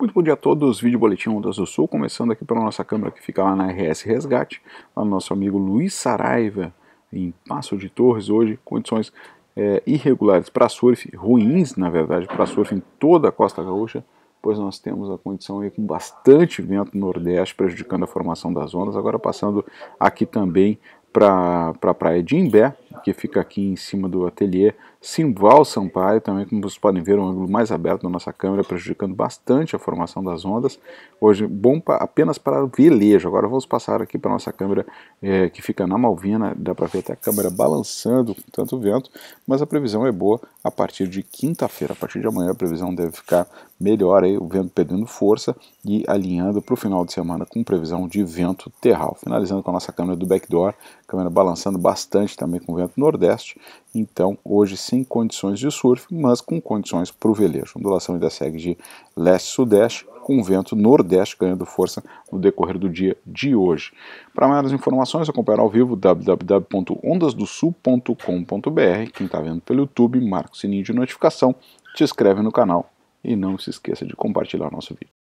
Muito bom dia a todos, vídeo boletim Ondas do Sul, começando aqui pela nossa câmera que fica lá na RS Resgate, lá no nosso amigo Luiz Saraiva, em Passo de Torres, hoje, condições é, irregulares para surf, ruins na verdade, para surf em toda a Costa Gaúcha, pois nós temos a condição aí com bastante vento no nordeste, prejudicando a formação das ondas, agora passando aqui também para a praia de Imbé, que fica aqui em cima do ateliê, Simval Sampaio, também como vocês podem ver, um ângulo mais aberto da nossa câmera, prejudicando bastante a formação das ondas. Hoje, bom pra, apenas para velejo. Agora vamos passar aqui para a nossa câmera é, que fica na Malvina, dá para ver até a câmera balançando com tanto vento, mas a previsão é boa a partir de quinta-feira. A partir de amanhã a previsão deve ficar melhor, aí, o vento perdendo força e alinhando para o final de semana com previsão de vento terral. Finalizando com a nossa câmera do backdoor, câmera balançando bastante também com vento vento nordeste, então hoje sem condições de surf, mas com condições para o velejo. A ondulação ainda segue de leste-sudeste, com vento nordeste ganhando força no decorrer do dia de hoje. Para maiores informações, acompanhar ao vivo www.ondasdosul.com.br. Quem está vendo pelo YouTube, marca o sininho de notificação, te inscreve no canal e não se esqueça de compartilhar nosso vídeo.